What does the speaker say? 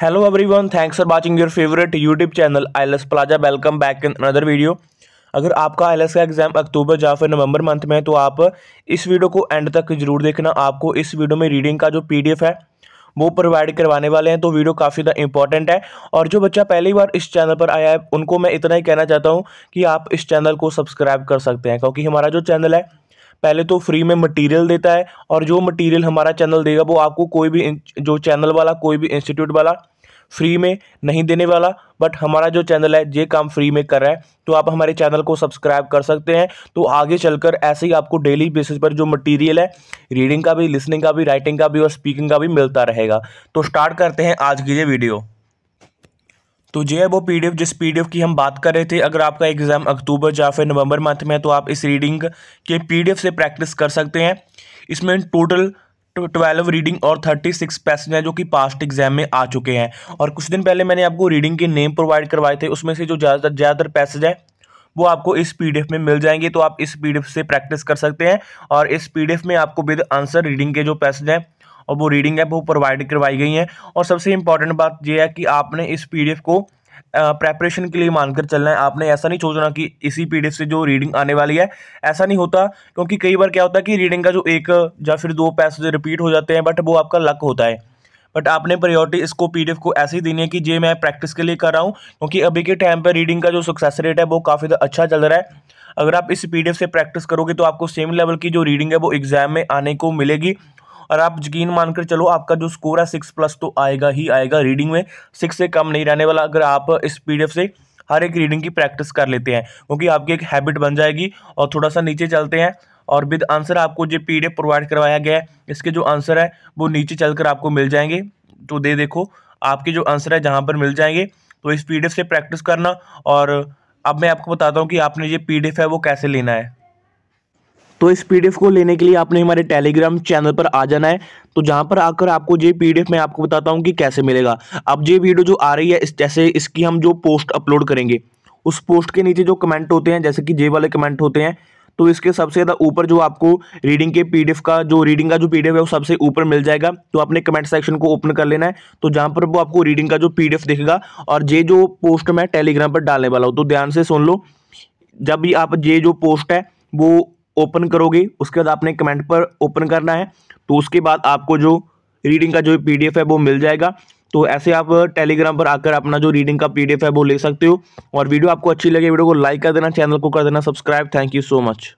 hello thanks for for watching favourite YouTube channel I S plaza welcome back in another video अगर आपका आई का exam अक्टूबर या फिर नवंबर month में है तो आप इस वीडियो को एंड तक जरूर देखना आपको इस वीडियो में रीडिंग का जो पीडीएफ है वो प्रोवाइड करवाने वाले हैं तो वीडियो काफ़ी ज़्यादा इंपॉर्टेंट है और जो बच्चा पहली बार इस चैनल पर आया है उनको मैं इतना ही कहना चाहता हूँ कि आप इस चैनल को सब्सक्राइब कर सकते हैं क्योंकि हमारा जो चैनल है पहले तो फ्री में मटेरियल देता है और जो मटेरियल हमारा चैनल देगा वो आपको कोई भी जो चैनल वाला कोई भी इंस्टीट्यूट वाला फ्री में नहीं देने वाला बट हमारा जो चैनल है ये काम फ्री में कर रहा है तो आप हमारे चैनल को सब्सक्राइब कर सकते हैं तो आगे चलकर ऐसे ही आपको डेली बेसिस पर जो मटेरियल है रीडिंग का भी लिसनिंग का भी राइटिंग का भी और स्पीकिंग का भी मिलता रहेगा तो स्टार्ट करते हैं आज की ये वीडियो तो जो है वो पीडीएफ जिस पीडीएफ की हम बात कर रहे थे अगर आपका एग्ज़ाम अक्टूबर या फिर नवंबर मंथ में है तो आप इस रीडिंग के पीडीएफ से प्रैक्टिस कर सकते हैं इसमें टोटल ट्वेल्व रीडिंग और थर्टी सिक्स पैसेज हैं जो कि पास्ट एग्जाम में आ चुके हैं और कुछ दिन पहले मैंने आपको रीडिंग के नेम प्रोवाइड करवाए थे उसमें से जो ज़्यादातर ज़्यादातर पैसेज हैं वो आपको इस पीडीएफ में मिल जाएंगे तो आप इस पीडीएफ से प्रैक्टिस कर सकते हैं और इस पीडीएफ में आपको विद आंसर रीडिंग के जो पैसेज हैं और वो रीडिंग है वो प्रोवाइड करवाई गई है और सबसे इंपॉर्टेंट बात यह है कि आपने इस पी को प्रेपरेशन के लिए मानकर चलना है आपने ऐसा नहीं सोचना कि इसी पीडीएफ से जो रीडिंग आने वाली है ऐसा नहीं होता क्योंकि कई बार क्या होता है कि रीडिंग का जो एक या फिर दो पैसेज रिपीट हो जाते हैं बट वो आपका लक होता है बट आपने प्रायोरिटी इसको पीडीएफ को ऐसे ही देनी है कि जे मैं प्रैक्टिस के लिए कर रहा हूँ क्योंकि अभी के टाइम पर रीडिंग का जो सक्सेस रेट है वो काफ़ी अच्छा चल रहा है अगर आप इस पीडीएफ से प्रैक्टिस करोगे तो आपको सेम लेवल की जो रीडिंग है वो एग्ज़ाम में आने को मिलेगी और आप यकीन मानकर चलो आपका जो स्कोर है सिक्स प्लस तो आएगा ही आएगा रीडिंग में सिक्स से कम नहीं रहने वाला अगर आप इस पी से हर एक रीडिंग की प्रैक्टिस कर लेते हैं क्योंकि आपकी एक हैबिट बन जाएगी और थोड़ा सा नीचे चलते हैं और विद आंसर आपको जो पी प्रोवाइड करवाया गया है इसके जो आंसर है वो नीचे चलकर आपको मिल जाएंगे तो दे देखो आपके जो आंसर है जहाँ पर मिल जाएंगे तो इस पी से प्रैक्टिस करना और अब मैं आपको बताता हूँ कि आपने ये पी है वो कैसे लेना है तो इस पीडीएफ को लेने के लिए आपने हमारे टेलीग्राम चैनल पर आ जाना है तो जहाँ पर आकर आपको ये पीडीएफ मैं आपको बताता हूँ कि कैसे मिलेगा अब ये वीडियो जो आ रही है इस जैसे इसकी हम जो पोस्ट अपलोड करेंगे उस पोस्ट के नीचे जो कमेंट होते हैं जैसे कि जे वाले कमेंट होते हैं तो इसके सबसे ज़्यादा ऊपर जो आपको रीडिंग के पी का जो रीडिंग का जो पी है वो सबसे ऊपर मिल जाएगा तो आपने कमेंट सेक्शन को ओपन कर लेना है तो जहाँ पर वो आपको रीडिंग का जो पी दिखेगा और ये जो पोस्ट मैं टेलीग्राम पर डालने वाला हूँ तो ध्यान से सुन लो जब भी आप ये जो पोस्ट है वो ओपन करोगे उसके बाद आपने कमेंट पर ओपन करना है तो उसके बाद आपको जो रीडिंग का जो पी है वो मिल जाएगा तो ऐसे आप टेलीग्राम पर आकर अपना जो रीडिंग का पीडीएफ है वो ले सकते हो और वीडियो आपको अच्छी लगे वीडियो को लाइक कर देना चैनल को कर देना subscribe thank you so much